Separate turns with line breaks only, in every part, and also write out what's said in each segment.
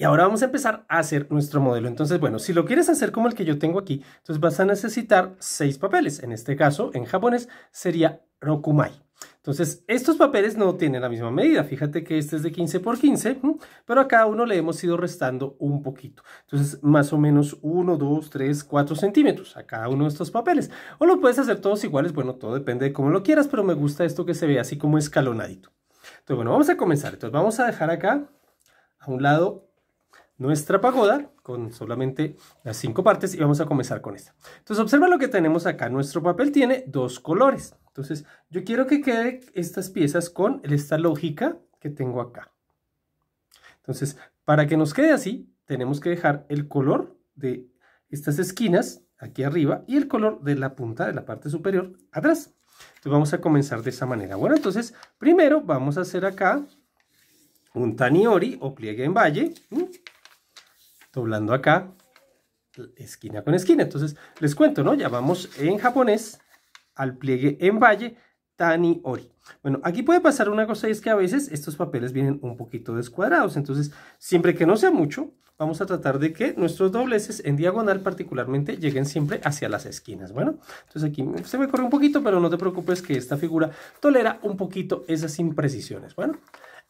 Y ahora vamos a empezar a hacer nuestro modelo. Entonces, bueno, si lo quieres hacer como el que yo tengo aquí, entonces vas a necesitar seis papeles. En este caso, en japonés, sería Rokumai. Entonces, estos papeles no tienen la misma medida. Fíjate que este es de 15 por 15, pero a cada uno le hemos ido restando un poquito. Entonces, más o menos 1, 2, 3, 4 centímetros a cada uno de estos papeles. O lo puedes hacer todos iguales. Bueno, todo depende de cómo lo quieras, pero me gusta esto que se ve así como escalonadito. Entonces, bueno, vamos a comenzar. Entonces, vamos a dejar acá a un lado nuestra pagoda con solamente las cinco partes y vamos a comenzar con esta. Entonces observa lo que tenemos acá. Nuestro papel tiene dos colores. Entonces yo quiero que quede estas piezas con esta lógica que tengo acá. Entonces para que nos quede así tenemos que dejar el color de estas esquinas aquí arriba y el color de la punta de la parte superior atrás. Entonces vamos a comenzar de esa manera. Bueno, entonces primero vamos a hacer acá un taniori o pliegue en valle doblando acá, esquina con esquina. Entonces, les cuento, ¿no? Llamamos en japonés al pliegue en valle Tani Ori. Bueno, aquí puede pasar una cosa y es que a veces estos papeles vienen un poquito descuadrados. Entonces, siempre que no sea mucho, vamos a tratar de que nuestros dobleces en diagonal particularmente lleguen siempre hacia las esquinas. Bueno, entonces aquí se me corre un poquito, pero no te preocupes que esta figura tolera un poquito esas imprecisiones. Bueno,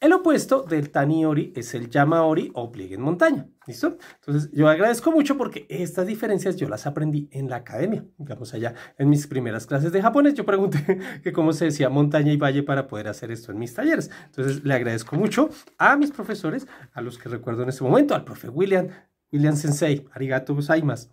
el opuesto del taniori es el yamaori o pliegue en montaña. ¿Listo? Entonces, yo agradezco mucho porque estas diferencias yo las aprendí en la academia. Digamos, allá en mis primeras clases de japonés, yo pregunté que cómo se decía montaña y valle para poder hacer esto en mis talleres. Entonces, le agradezco mucho a mis profesores, a los que recuerdo en ese momento, al profe William, William Sensei, arigato gozaimasu.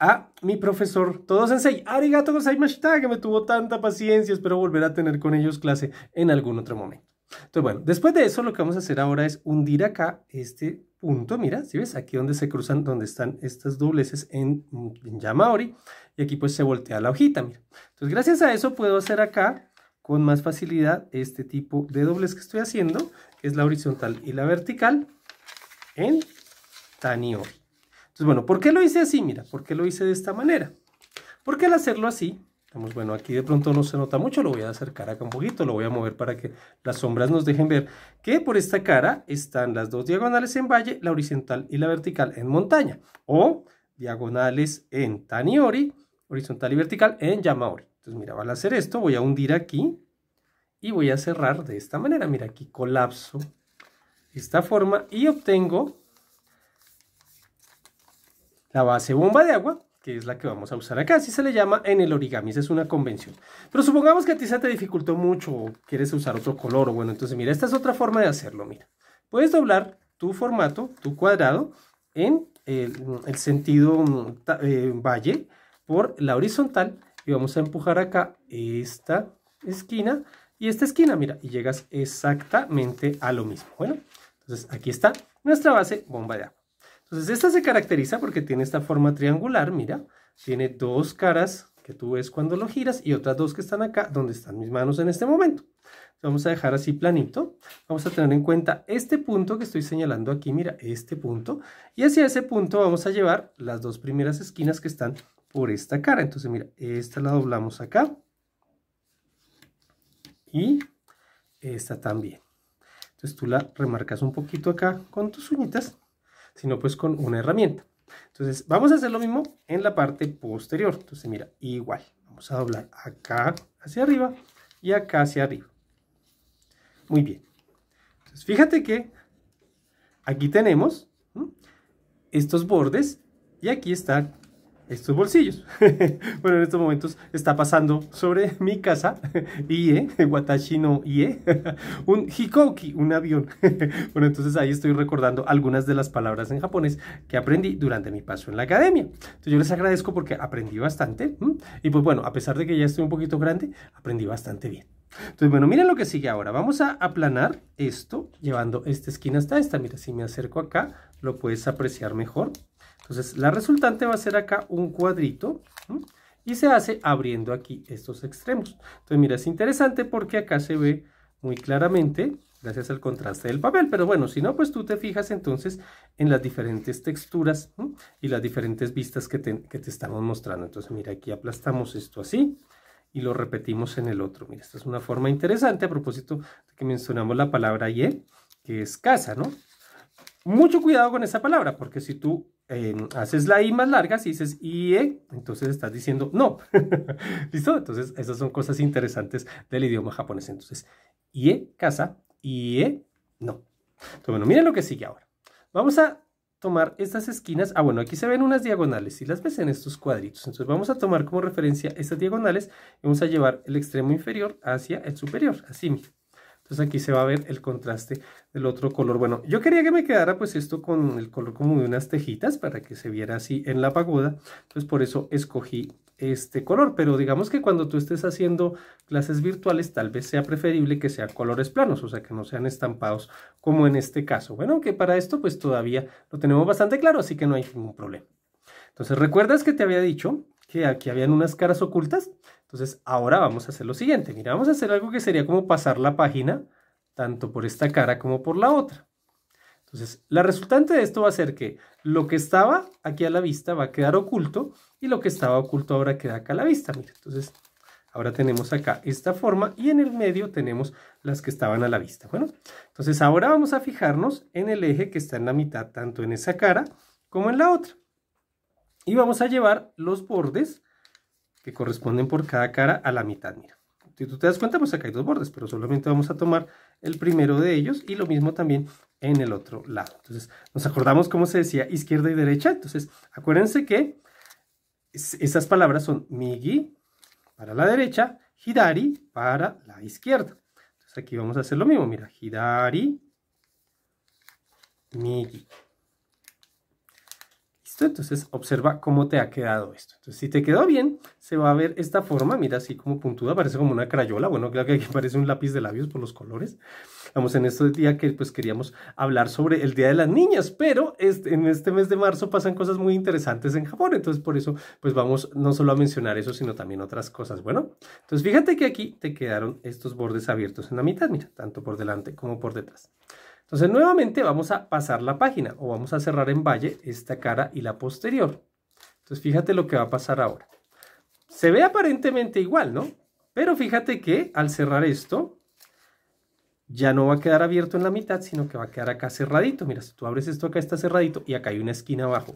A mi profesor Todo Sensei, arigato gozaimashita, que me tuvo tanta paciencia. Espero volver a tener con ellos clase en algún otro momento. Entonces, bueno, después de eso lo que vamos a hacer ahora es hundir acá este punto, mira, si ¿sí ves? Aquí donde se cruzan, donde están estas dobleces en, en Yamaori, y aquí pues se voltea la hojita, mira. Entonces, gracias a eso puedo hacer acá con más facilidad este tipo de dobles que estoy haciendo, que es la horizontal y la vertical, en Taniori. Entonces, bueno, ¿por qué lo hice así? Mira, ¿por qué lo hice de esta manera? Porque al hacerlo así, bueno, aquí de pronto no se nota mucho, lo voy a acercar acá un poquito, lo voy a mover para que las sombras nos dejen ver que por esta cara están las dos diagonales en valle, la horizontal y la vertical en montaña, o diagonales en Taniori, horizontal y vertical en Yamaori. Entonces, mira, al hacer esto, voy a hundir aquí y voy a cerrar de esta manera. Mira, aquí colapso esta forma y obtengo la base bomba de agua que es la que vamos a usar acá. Así se le llama en el origami, es una convención. Pero supongamos que a ti se te dificultó mucho o quieres usar otro color o bueno, entonces mira, esta es otra forma de hacerlo, mira. Puedes doblar tu formato, tu cuadrado, en el, sentido mm, eh, valle por la horizontal y vamos a empujar acá esta esquina y esta esquina, mira, y llegas exactamente a lo mismo. Bueno, entonces aquí está nuestra base bomba de agua. Entonces, esta se caracteriza porque tiene esta forma triangular, mira, tiene dos caras que tú ves cuando lo giras y otras dos que están acá, donde están mis manos en este momento. Vamos a dejar así planito. Vamos a tener en cuenta este punto que estoy señalando aquí, mira, este punto. Y hacia ese punto vamos a llevar las dos primeras esquinas que están por esta cara. Entonces, mira, esta la doblamos acá. Y esta también. Entonces tú la remarcas un poquito acá con tus uñitas sino pues con una herramienta. Entonces vamos a hacer lo mismo en la parte posterior. Entonces mira, igual, vamos a doblar acá hacia arriba y acá hacia arriba. Muy bien. Entonces fíjate que aquí tenemos estos bordes y aquí está estos bolsillos. bueno, en estos momentos está pasando sobre mi casa IE, Watashi no IE, un hikoki, un avión. bueno, entonces ahí estoy recordando algunas de las palabras en japonés que aprendí durante mi paso en la academia. Entonces yo les agradezco porque aprendí bastante. Y pues bueno, a pesar de que ya estoy un poquito grande, aprendí bastante bien. Entonces, bueno, miren lo que sigue ahora. Vamos a aplanar esto, llevando esta esquina hasta esta. Mira, si me acerco acá, lo puedes apreciar mejor. Entonces, la resultante va a ser acá un cuadrito y se hace abriendo aquí estos extremos. Entonces, mira, es interesante porque acá se ve muy claramente gracias al contraste del papel. Pero bueno, si no, pues tú te fijas entonces en las diferentes texturas y las diferentes vistas que te, que te estamos mostrando. Entonces, mira, aquí aplastamos esto así y lo repetimos en el otro. Mira, esta es una forma interesante a propósito de que mencionamos la palabra ye, que es casa, ¿no? Mucho cuidado con esa palabra, porque si tú Em, haces la I más larga, si dices IE, entonces estás diciendo no. ¿Listo? Entonces, esas son cosas interesantes del idioma japonés. Entonces, IE, casa, IE, no. Entonces, bueno, miren lo que sigue ahora. Vamos a tomar estas esquinas. Ah, bueno, aquí se ven unas diagonales. Si las ves en estos cuadritos. Entonces, vamos a tomar como referencia estas diagonales. Y vamos a llevar el extremo inferior hacia el superior. Así, mismo aquí se va a ver el contraste del otro color. Bueno, yo quería que me quedara pues esto con el color como de unas tejitas para que se viera así en la pagoda. Entonces por eso escogí este color, pero digamos que cuando tú estés haciendo clases virtuales tal vez sea preferible que sean colores planos, o sea que no sean estampados como en este caso. Bueno, que para esto pues todavía lo tenemos bastante claro, así que no hay ningún problema. Entonces, ¿recuerdas que te había dicho que aquí habían unas caras ocultas. Entonces ahora vamos a hacer lo siguiente. Mira, vamos a hacer algo que sería como pasar la página tanto por esta cara como por la otra. Entonces, la resultante de esto va a ser que lo que estaba aquí a la vista va a quedar oculto y lo que estaba oculto ahora queda acá a la vista. Mira, entonces ahora tenemos acá esta forma y en el medio tenemos las que estaban a la vista. Bueno, entonces ahora vamos a fijarnos en el eje que está en la mitad, tanto en esa cara como en la otra. Y vamos a llevar los bordes que corresponden por cada cara a la mitad, mira. Si tú te das cuenta, pues acá hay dos bordes, pero solamente vamos a tomar el primero de ellos y lo mismo también en el otro lado. Entonces, nos acordamos cómo se decía izquierda y derecha. Entonces, acuérdense que esas palabras son migi para la derecha, hidari para la izquierda. Entonces, aquí vamos a hacer lo mismo. Mira, hidari, migi entonces observa cómo te ha quedado esto. Entonces, si te quedó bien, se va a ver esta forma, mira, así como puntuda, parece como una crayola, bueno, claro que aquí parece un lápiz de labios por los colores. Vamos, en este día que pues queríamos hablar sobre el Día de las Niñas, pero este, en este mes de marzo pasan cosas muy interesantes en Japón, entonces por eso pues vamos no solo a mencionar eso, sino también otras cosas. Bueno, entonces fíjate que aquí te quedaron estos bordes abiertos en la mitad, mira, tanto por delante como por detrás. Entonces nuevamente vamos a pasar la página o vamos a cerrar en valle esta cara y la posterior. Entonces fíjate lo que va a pasar ahora. Se ve aparentemente igual, ¿no? Pero fíjate que al cerrar esto, ya no va a quedar abierto en la mitad, sino que va a quedar acá cerradito. Mira, si tú abres esto acá está cerradito y acá hay una esquina abajo.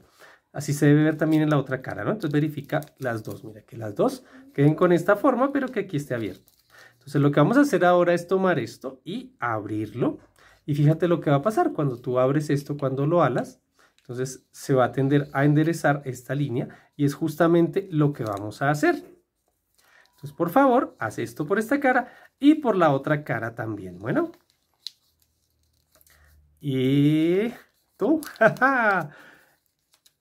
Así se debe ver también en la otra cara, ¿no? Entonces verifica las dos. Mira, que las dos queden con esta forma, pero que aquí esté abierto. Entonces lo que vamos a hacer ahora es tomar esto y abrirlo. Y fíjate lo que va a pasar cuando tú abres esto, cuando lo alas. Entonces se va a tender a enderezar esta línea y es justamente lo que vamos a hacer. Entonces, por favor, haz esto por esta cara y por la otra cara también. Bueno. Y tú.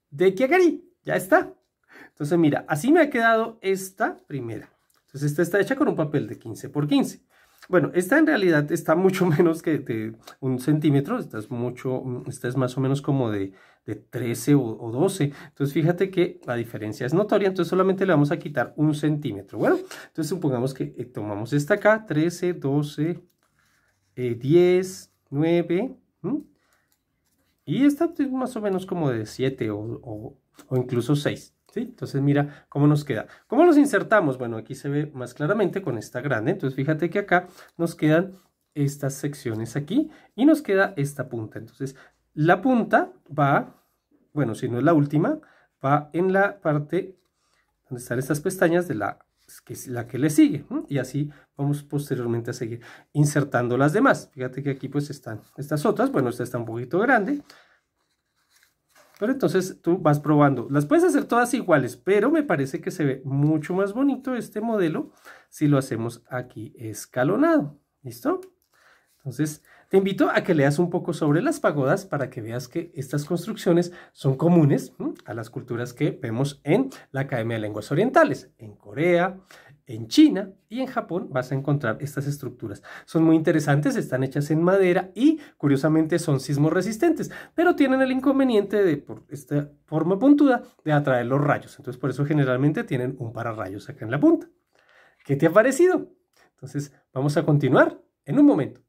de Kiagari. Ya está. Entonces, mira, así me ha quedado esta primera. Entonces, esta está hecha con un papel de 15 por 15. Bueno, esta en realidad está mucho menos que de un centímetro, esta es, mucho, es más o menos como de, 13 o, 12. Entonces fíjate que la diferencia es notoria, entonces solamente le vamos a quitar un centímetro. Bueno, entonces supongamos que eh, tomamos esta acá, 13, 12, 10, 9, y esta es más o menos como de 7 o incluso 6. Entonces mira cómo nos queda. ¿Cómo los insertamos? Bueno, aquí se ve más claramente con esta grande. Entonces fíjate que acá nos quedan estas secciones aquí y nos queda esta punta. Entonces la punta va, bueno, si no es la última, va en la parte donde están estas pestañas de la que es la que le sigue y así vamos posteriormente a seguir insertando las demás fíjate que aquí pues están estas otras bueno esta está un poquito grande pero entonces tú vas probando. Las puedes hacer todas iguales, pero me parece que se ve mucho más bonito este modelo si lo hacemos aquí escalonado. ¿Listo? Entonces, te invito a que leas un poco sobre las pagodas para que veas que estas construcciones son comunes a las culturas que vemos en la Academia de Lenguas Orientales, en Corea, en China y en Japón vas a encontrar estas estructuras. Son muy interesantes, están hechas en madera y curiosamente son sismos resistentes, pero tienen el inconveniente de, por esta forma puntuda, de atraer los rayos. Entonces por eso generalmente tienen un pararrayos acá en la punta. ¿Qué te ha parecido? Entonces vamos a continuar en un momento.